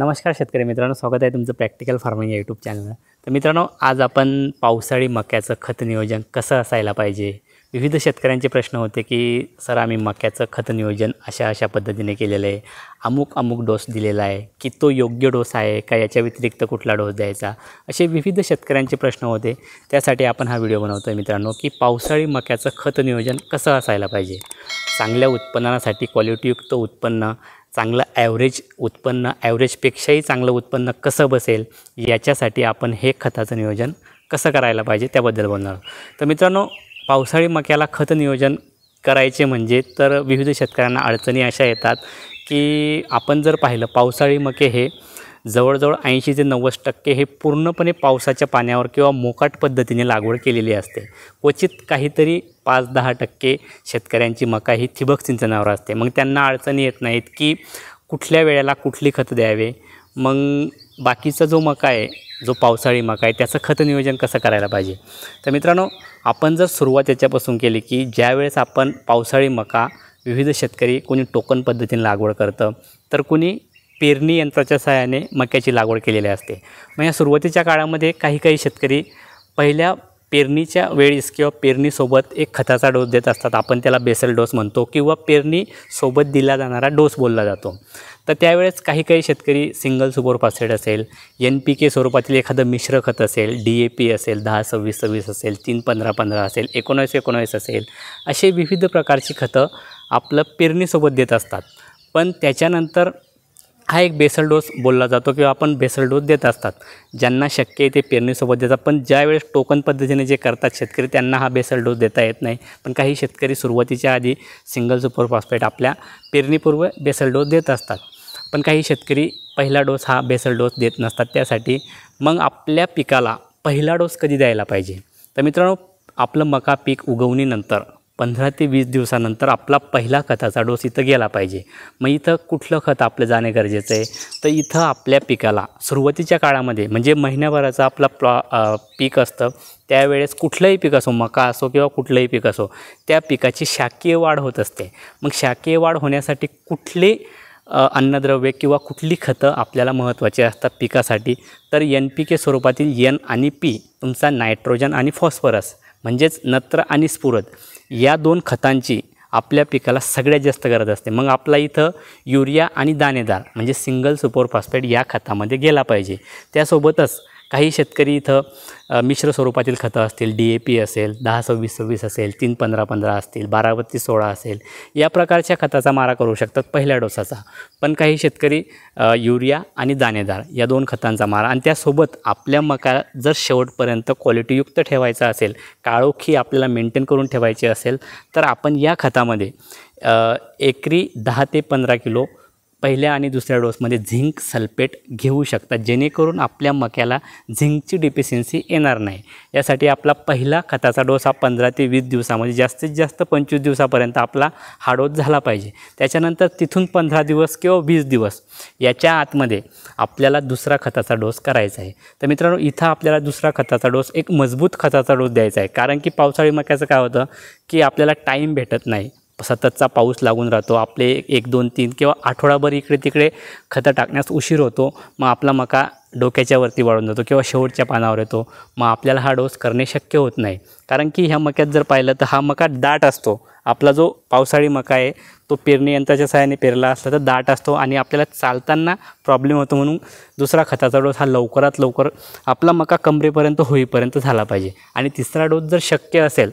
नमस्कार शेतकरी मित्रांनो स्वागत आहे तुमचं प्रॅक्टिकल फार्मिंग या यूट्यूब चॅनलला तर मित्रांनो आज आपण पावसाळी मक्याचं खत नियोजन कसं असायला पाहिजे विविध शेतकऱ्यांचे प्रश्न होते की सर आम्ही मक्याचं खत नियोजन अशा अशा पद्धतीने केलेलं आहे अमुक अमुक डोस दिलेला आहे की तो योग्य डोस आहे का याच्या व्यतिरिक्त कुठला डोस द्यायचा असे विविध शेतकऱ्यांचे प्रश्न होते त्यासाठी आपण हा व्हिडिओ बनवतो आहे मित्रांनो की पावसाळी मक्याचं खत नियोजन कसं असायला पाहिजे चांगल्या उत्पन्नासाठी क्वालिटीयुक्त उत्पन्न चांगलं ॲव्हरेज उत्पन्न ॲव्हरेजपेक्षाही चांगलं उत्पन्न कसं बसेल याच्यासाठी आपण हे खताचं नियोजन कसं करायला पाहिजे त्याबद्दल बोलणार तर मित्रांनो पावसाळी मक्याला खत नियोजन करायचे म्हणजे तर विविध शेतकऱ्यांना अडचणी अशा येतात की आपण जर पाहिलं पावसाळी मके हे जवळजवळ ऐंशी ते नव्वद टक्के हे पूर्णपणे पावसाच्या पाण्यावर किंवा मोकाट पद्धतीने लागवड केलेली असते क्वचित काहीतरी पाच दहा टक्के शेतकऱ्यांची मका ही ठिबक सिंचनावर असते मग त्यांना अडचणी येत नाहीत की कुठल्या वेळेला कुठली खतं द्यावे मग बाकीचा जो मका आहे जो पावसाळी मका आहे त्याचं खत नियोजन कसं करायला पाहिजे तर मित्रांनो आपण जर सुरुवात याच्यापासून केली की ज्यावेळेस आपण पावसाळी मका विविध शेतकरी कोणी टोकन पद्धतीने लागवड करतं तर कोणी पेरणी यंत्राच्या सहाय्याने मक्याची लागवड केलेली असते मग या सुरुवातीच्या काळामध्ये काही काही शेतकरी पहिल्या पेरणीच्या वेळीस किंवा पेरणीसोबत एक खताचा डोस देत असतात आपण त्याला बेसल डोस म्हणतो किंवा पेरणीसोबत दिला जाणारा डोस बोलला जातो तर त्यावेळेस काही काही शेतकरी सिंगल सुपर फॉस्फेट असेल एन पी के स्वरूपातील एखादं मिश्र खत असेल डी ए पी असेल दहा सव्वीस सव्वीस असेल तीन पंधरा पंधरा असेल एकोणावीस एकोणावीस असेल असे विविध प्रकारची खतं आपलं पेरणीसोबत देत असतात पण त्याच्यानंतर हा एक बेसल डोस बोलला जातो किंवा आपण बेसल डोस देत असतात ज्यांना शक्य आहे ते पेरणीसोबत देतात पण ज्यावेळेस टोकन पद्धतीने जे करतात शेतकरी त्यांना हा बेसल डोस देता येत नाही पण काही शेतकरी सुरुवातीच्या आधी सिंगल सुपर फॉस्फेट आपल्या पेरणीपूर्व बेसल डोस देत असतात पण काही शेतकरी पहिला डोस हा बेसल डोस देत नसतात त्यासाठी मग आपल्या पिकाला पहिला डोस कधी द्यायला पाहिजे तर मित्रांनो आपलं मका पीक उगवणीनंतर पंधरा ते वीस दिवसानंतर आपला पहिला खताचा डोस इथं गेला पाहिजे मग इथं कुठलं खत आपलं जाणे गरजेचं आहे तर इथं आपल्या पिकाला सुरुवातीच्या काळामध्ये म्हणजे महिन्याभराचा आपला प्लॉ पीक असतं त्यावेळेस कुठलंही पीक असो मका असो किंवा कुठलंही पीक असो त्या पिकाची शाकीय वाढ होत असते मग शाकीय वाढ होण्यासाठी कुठले अन्नद्रव्य किंवा कुठली खतं आपल्याला महत्त्वाची असतात पिकासाठी तर एन पी के स्वरूपातील एन आणि पी तुमचा नायट्रोजन आणि फॉस्फरस म्हणजेच नत्र आणि स्फुरद या दोन खतांची आपल्या पिकाला सगळ्यात जास्त गरज असते मग आपला इथं युरिया आणि दाणेदार म्हणजे सिंगल सुपर फॉस्फेट या खतामध्ये गेला पाहिजे त्यासोबतच काही शेतकरी इथं मिश्र स्वरूपातील खतं असतील डी ए पी असेल दहा सव्वीस सव्वीस असेल तीन पंधरा पंधरा असतील बारा बत्तीस सोळा असेल या प्रकारच्या खताचा मारा करू शकतात पहिल्या डोसाचा पण काही शेतकरी युरिया आणि दाणेदार या दोन खतांचा मारा आणि त्यासोबत आपल्या मका जर शेवटपर्यंत क्वालिटीयुक्त ठेवायचा असेल काळोखी आपल्याला मेंटेन करून ठेवायची असेल तर आपण या खतामध्ये एकरी दहा ते पंधरा किलो पहिल्या आणि दुसऱ्या डोसमध्ये झिंक सल्फेट घेऊ शकता जेणेकरून आपल्या मक्याला झिंकची डिफिशियन्सी येणार नाही यासाठी आपला पहिला खताचा डोस हा पंधरा ते वीस दिवसामध्ये जास्तीत जास्त पंचवीस दिवसापर्यंत आपला हा डोस झाला पाहिजे त्याच्यानंतर तिथून पंधरा दिवस किंवा वीस दिवस याच्या आतमध्ये आपल्याला दुसरा खताचा डोस करायचा आहे तर मित्रांनो इथं आपल्याला दुसरा खताचा डोस एक मजबूत खताचा डोस द्यायचा आहे कारण की पावसाळी मक्याचं काय होतं की आपल्याला टाईम भेटत नाही सततचा पाऊस लागून राहतो आपले एक दोन तीन किंवा आठवडाभर इकडे तिकडे खतं टाकण्यास उशीर होतो मग आपला मका डोक्याच्यावरती वाढून जातो किंवा शेवटच्या पानावर येतो मग आपल्याला हा डोस करणे शक्य होत नाही कारण की ह्या मक्यात जर पाहिलं तर हा मका दाट असतो आपला जो पावसाळी मका आहे तो पेरणी यंत्राच्या सहाय्याने पेरला असला तर दाट असतो आणि आपल्याला चालताना प्रॉब्लेम होतो म्हणून दुसरा खताचा डोस हा लवकरात लवकर आपला मका कमरेपर्यंत होईपर्यंत झाला पाहिजे आणि तिसरा डोस जर शक्य असेल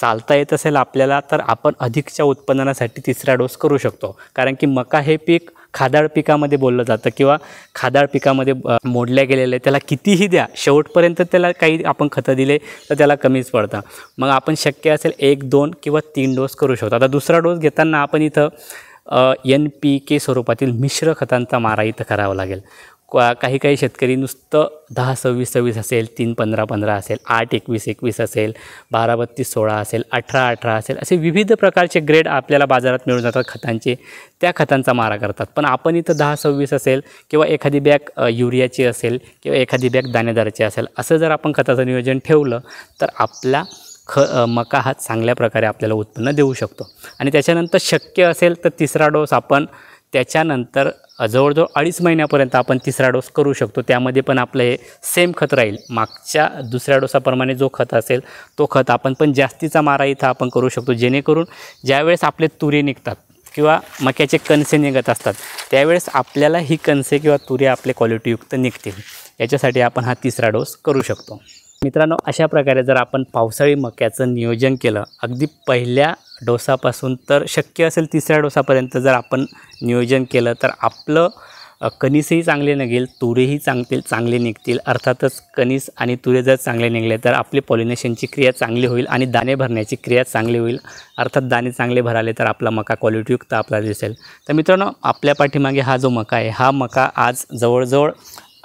चालता येत असेल आपल्याला तर आपण अधिकच्या उत्पादनासाठी तिसरा डोस करू शकतो कारण की मका हे पीक खादाळ पिकामध्ये बोललं जातं किंवा खादाळ पिकामध्ये मोडल्या गेलेलं आहे त्याला कितीही द्या शेवटपर्यंत त्याला काही आपण खतं दिले तर त्याला कमीच पडतं मग आपण शक्य असेल एक दोन किंवा तीन डोस करू शकतो आता दुसरा डोस घेताना आपण इथं एन पी के स्वरूपातील मिश्र खतांचा मारा इथं करावा लागेल का काही काही शेतकरी नुसतं दहा सव्वीस सव्वीस असेल तीन पंधरा पंधरा असेल आठ एकवीस एकवीस असेल बारा बत्तीस सोळा असेल अठरा अठरा असेल असे विविध प्रकारचे ग्रेड आपल्याला बाजारात मिळून जातात खतांचे त्या खतांचा मारा करतात पण आपण इथं दहा सव्वीस असेल किंवा एखादी बॅग युरियाची असेल किंवा एखादी बॅग दाणेदाराची असेल असं जर आपण खताचं नियोजन ठेवलं तर आपला ख मका हा चांगल्या प्रकारे आपल्याला उत्पन्न देऊ शकतो आणि त्याच्यानंतर शक्य असेल तर तिसरा डोस आपण त्याच्यानंतर जवळजवळ अडीच महिन्यापर्यंत आपण तिसरा डोस करू शकतो त्यामध्ये पण आपलं हे सेम खत राहील मागच्या दुसऱ्या डोसाप्रमाणे जो खत असेल तो खत आपण पण जास्तीचा मारा इथं आपण करू शकतो जेणेकरून ज्यावेळेस आपले तुरे निघतात किंवा मक्याचे कणसे निघत असतात त्यावेळेस आपल्याला ही कणसे किंवा तुरी आपले क्वालिटीयुक्त निघतील याच्यासाठी आपण हा तिसरा डोस करू शकतो मित्रांनो अशा प्रकारे जर आपण पावसाळी मक्याचं नियोजन केलं अगदी पहिल्या डोसापासून तर शक्य असेल तिसऱ्या डोसापर्यंत जर आपण नियोजन केलं तर आपलं कणीसही चांगले निघेल तुरेही चांगतील चांगले निघतील अर्थातच कणीस आणि तुरे जर चांगले निघले तर आपली पॉलिनेशनची क्रिया चांगली होईल आणि दाणे भरण्याची क्रिया चांगली होईल अर्थात दाणे चांगले भराले तर आपला मका क्वालिटीयुक्त आपला दिसेल तर मित्रांनो आपल्या पाठीमागे हा जो मका आहे हा मका आज जवळजवळ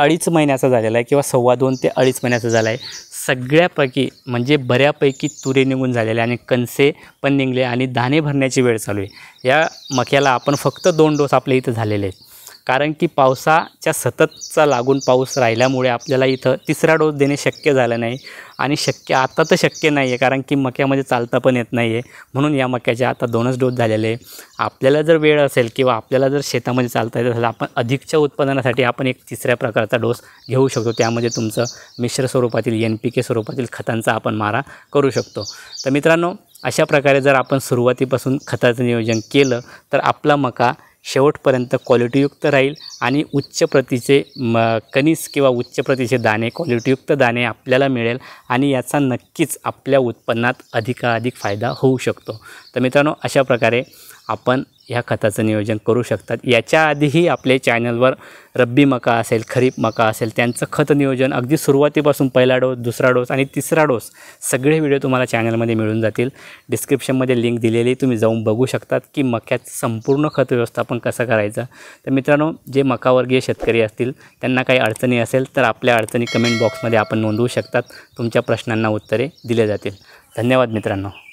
अडीच महिन्याचा झालेला आहे किंवा सव्वा दोन ते अडीच महिन्याचा झाला आहे सगळ्यापैकी म्हणजे बऱ्यापैकी तुरे निघून झालेले आणि कणसे पण निघले आणि दाणे भरण्याची वेळ चालू आहे या मक्याला आपण फक्त दोन डोस आपल्या इथं झालेले आहेत कारण की पावसाच्या सततचा लागून पाऊस राहिल्यामुळे आपल्याला इथं तिसरा डोस देणे शक्य झालं नाही आणि शक्य आता तर शक्य नाही आहे कारण की मक्यामध्ये चालता पण येत नाही आहे म्हणून या मक्याचे आता दोनच डोस झालेले आहे आपल्याला जर वेळ असेल किंवा आपल्याला जर शेतामध्ये चालता येत असेल आपण अधिकच्या उत्पादनासाठी आपण एक तिसऱ्या प्रकारचा डोस घेऊ शकतो त्यामध्ये तुमचं मिश्र स्वरूपातील एन पी के स्वरूपातील खतांचा आपण मारा करू शकतो तर मित्रांनो अशा प्रकारे जर आपण सुरुवातीपासून खताचं नियोजन केलं तर आपला मका शेवटपर्यंत क्वालिटीयुक्त राहील आणि उच्च प्रतीचे म कनिस किंवा उच्च प्रतीचे दाणे क्वालिटीयुक्त दाणे आपल्याला मिळेल आणि याचा नक्कीच आपल्या उत्पन्नात अधिकाधिक फायदा होऊ शकतो तर मित्रांनो अशा प्रकारे आपण ह्या खताचं नियोजन करू शकतात याच्या आधीही आपले चॅनलवर रब्बी मका असेल खरीप मका असेल त्यांचं खत नियोजन अगदी सुरुवातीपासून पहिला डोस दुसरा डोस आणि तिसरा डोस सगळे व्हिडिओ तुम्हाला चॅनलमध्ये मिळून जातील डिस्क्रिप्शनमध्ये लिंक दिलेली तुम्ही जाऊन बघू शकतात की मक्याचं संपूर्ण खत व्यवस्थापन कसं करायचं तर मित्रांनो जे मकावर्गीय शेतकरी असतील त्यांना काही अडचणी असेल तर आपल्या अडचणी कमेंट बॉक्समध्ये आपण नोंदवू शकतात तुमच्या प्रश्नांना उत्तरे दिले जातील धन्यवाद मित्रांनो